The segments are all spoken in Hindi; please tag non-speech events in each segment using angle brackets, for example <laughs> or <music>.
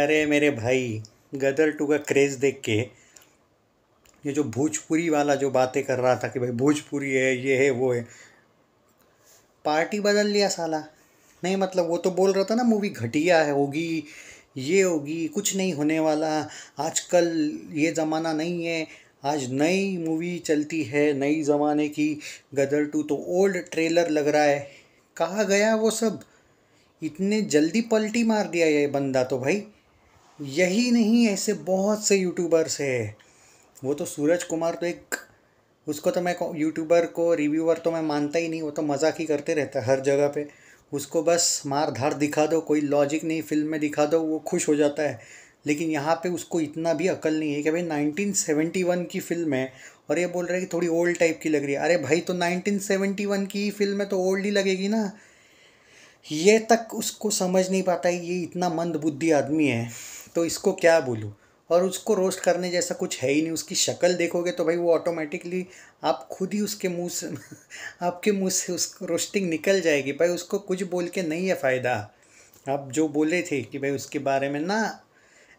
अरे मेरे भाई गदर टू का क्रेज़ देख के ये जो भोजपुरी वाला जो बातें कर रहा था कि भाई भोजपुरी है ये है वो है पार्टी बदल लिया साला नहीं मतलब वो तो बोल रहा था ना मूवी घटिया है होगी ये होगी कुछ नहीं होने वाला आजकल ये ज़माना नहीं है आज नई मूवी चलती है नई ज़माने की गदर टू तो ओल्ड ट्रेलर लग रहा है कहाँ गया वो सब इतने जल्दी पलटी मार दिया ये बंदा तो भाई यही नहीं ऐसे बहुत से यूट्यूबर्स है वो तो सूरज कुमार तो एक उसको तो मैं यूट्यूबर को रिव्यूअर तो मैं मानता ही नहीं वो तो मजाक ही करते रहता है हर जगह पे उसको बस मार धार दिखा दो कोई लॉजिक नहीं फिल्म में दिखा दो वो खुश हो जाता है लेकिन यहाँ पे उसको इतना भी अकल नहीं है कि भाई वन की फिल्म है और ये बोल रहे हैं कि थोड़ी ओल्ड टाइप की लग रही है अरे भाई तो वन की फिल्म है तो ओल्ड ही लगेगी ना ये तक उसको समझ नहीं पाता है ये इतना मंदबुद्धि आदमी है तो इसको क्या बोलूँ और उसको रोस्ट करने जैसा कुछ है ही नहीं उसकी शक्ल देखोगे तो भाई वो ऑटोमेटिकली आप खुद ही उसके मुंह से <laughs> आपके मुंह से उस रोस्टिंग निकल जाएगी भाई उसको कुछ बोल के नहीं है फ़ायदा आप जो बोले थे कि भाई उसके बारे में ना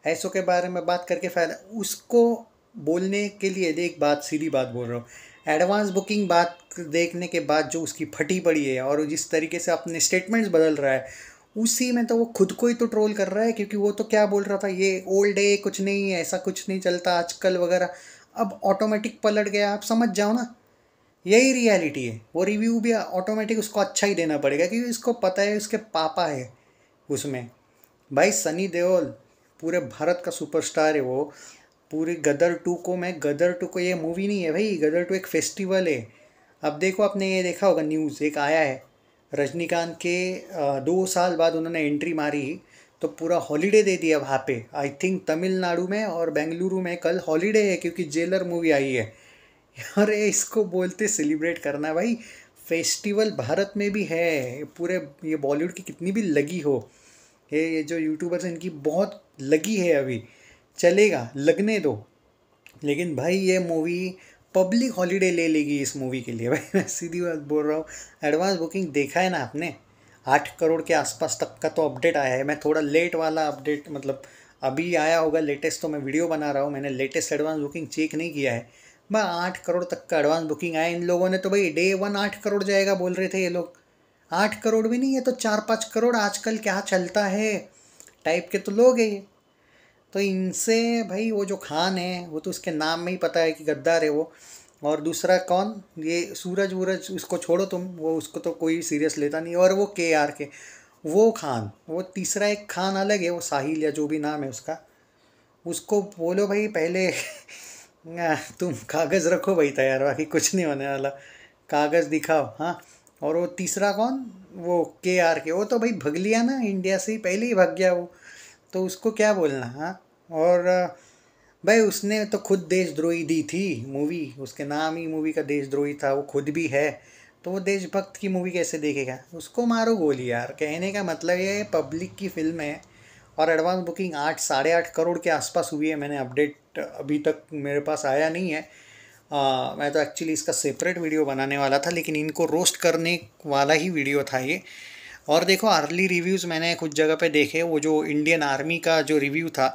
ऐसों के बारे में बात करके फ़ायदा उसको बोलने के लिए एक बात सीधी बात बोल रहा हूँ एडवांस बुकिंग बात देखने के बाद जो उसकी फटी पड़ी है और जिस तरीके से अपने स्टेटमेंट्स बदल रहा है उसी में तो वो खुद को ही तो ट्रोल कर रहा है क्योंकि वो तो क्या बोल रहा था ये ओल्ड है कुछ नहीं है ऐसा कुछ नहीं चलता आजकल वगैरह अब ऑटोमेटिक पलट गया आप समझ जाओ ना यही रियलिटी है वो रिव्यू भी ऑटोमेटिक उसको अच्छा ही देना पड़ेगा क्योंकि इसको पता है उसके पापा है उसमें भाई सनी देओल पूरे भारत का सुपरस्टार है वो पूरी गदर टू को मैं गदर टू को ये मूवी नहीं है भाई गदर टू एक फेस्टिवल है अब देखो आपने ये देखा होगा न्यूज़ एक आया है रजनीकांत के दो साल बाद उन्होंने एंट्री मारी तो पूरा हॉलीडे दे दिया वहाँ पे आई थिंक तमिलनाडु में और बेंगलुरु में कल हॉलीडे है क्योंकि जेलर मूवी आई है यार <laughs> इसको बोलते सेलिब्रेट करना भाई फेस्टिवल भारत में भी है पूरे ये बॉलीवुड की कितनी भी लगी हो ये ये जो यूट्यूबर्स हैं इनकी बहुत लगी है अभी चलेगा लगने दो लेकिन भाई ये मूवी पब्लिक हॉलीडे ले लेगी इस मूवी के लिए <laughs> भाई मैं सीधी बात बोल रहा हूँ एडवांस बुकिंग देखा है ना आपने आठ करोड़ के आसपास तक का तो अपडेट आया है मैं थोड़ा लेट वाला अपडेट मतलब अभी आया होगा लेटेस्ट तो मैं वीडियो बना रहा हूँ मैंने लेटेस्ट एडवांस बुकिंग चेक नहीं किया है मैं आठ करोड़ तक का एडवांस बुकिंग आया इन लोगों ने तो भाई डे वन आठ करोड़ जाएगा बोल रहे थे ये लोग आठ करोड़ भी नहीं है तो चार पाँच करोड़ आजकल क्या चलता है टाइप के तो लोग है ये तो इनसे भाई वो जो खान है वो तो उसके नाम में ही पता है कि गद्दार है वो और दूसरा कौन ये सूरज वूरज उसको छोड़ो तुम वो उसको तो कोई सीरियस लेता नहीं और वो के आर के वो खान वो तीसरा एक खान अलग है वो साहिल या जो भी नाम है उसका उसको बोलो भाई पहले तुम कागज़ रखो भाई तैयार बाकी कुछ नहीं होने वाला कागज़ दिखाओ हाँ और वो तीसरा कौन वो के आर के वो तो भाई भग लिया ना इंडिया से ही पहले ही भग गया वो तो उसको क्या बोलना हाँ और भाई उसने तो खुद देशद्रोही दी थी मूवी उसके नाम ही मूवी का देशद्रोही था वो खुद भी है तो वो देशभक्त की मूवी कैसे देखेगा उसको मारो गोली यार कहने का मतलब ये पब्लिक की फिल्म है और एडवांस बुकिंग आठ साढ़े आठ करोड़ के आसपास हुई है मैंने अपडेट अभी तक मेरे पास आया नहीं है आ, मैं तो एक्चुअली इसका सेपरेट वीडियो बनाने वाला था लेकिन इनको रोस्ट करने वाला ही वीडियो था ये और देखो अर्ली रिव्यूज़ मैंने कुछ जगह पे देखे वो जो इंडियन आर्मी का जो रिव्यू था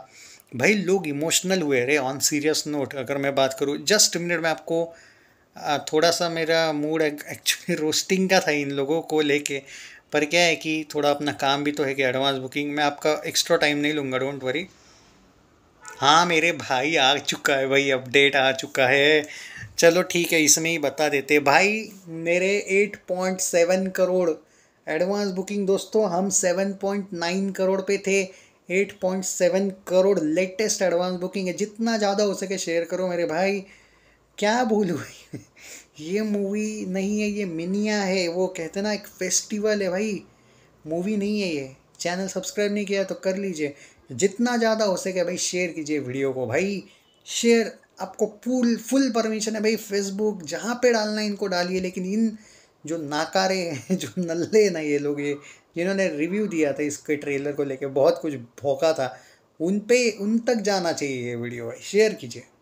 भाई लोग इमोशनल हुए रे ऑन सीरियस नोट अगर मैं बात करूँ जस्ट मिनट में आपको थोड़ा सा मेरा मूड एक्चुअली रोस्टिंग का था इन लोगों को लेके पर क्या है कि थोड़ा अपना काम भी तो है कि एडवांस बुकिंग मैं आपका एक्स्ट्रा टाइम नहीं लूँगा डोंट वरी हाँ मेरे भाई आ चुका है भाई अपडेट आ चुका है चलो ठीक है इसमें ही बता देते भाई मेरे 8.7 करोड़ एडवांस बुकिंग दोस्तों हम 7.9 करोड़ पे थे 8.7 करोड़ लेटेस्ट एडवांस बुकिंग है जितना ज़्यादा हो सके शेयर करो मेरे भाई क्या भूल हुई <laughs> ये मूवी नहीं है ये मिनिया है वो कहते ना एक फेस्टिवल है भाई मूवी नहीं है ये चैनल सब्सक्राइब नहीं किया तो कर लीजिए जितना ज़्यादा हो सके भाई शेयर कीजिए वीडियो को भाई शेयर आपको फुल फुल परमिशन है भाई फेसबुक जहाँ पे डालना है इनको डालिए लेकिन इन जो नाकारे हैं <laughs> जो नल्ले ना ये लोग ये जिन्होंने रिव्यू दिया था इसके ट्रेलर को लेके बहुत कुछ भोंका था उन पे उन तक जाना चाहिए ये वीडियो शेयर कीजिए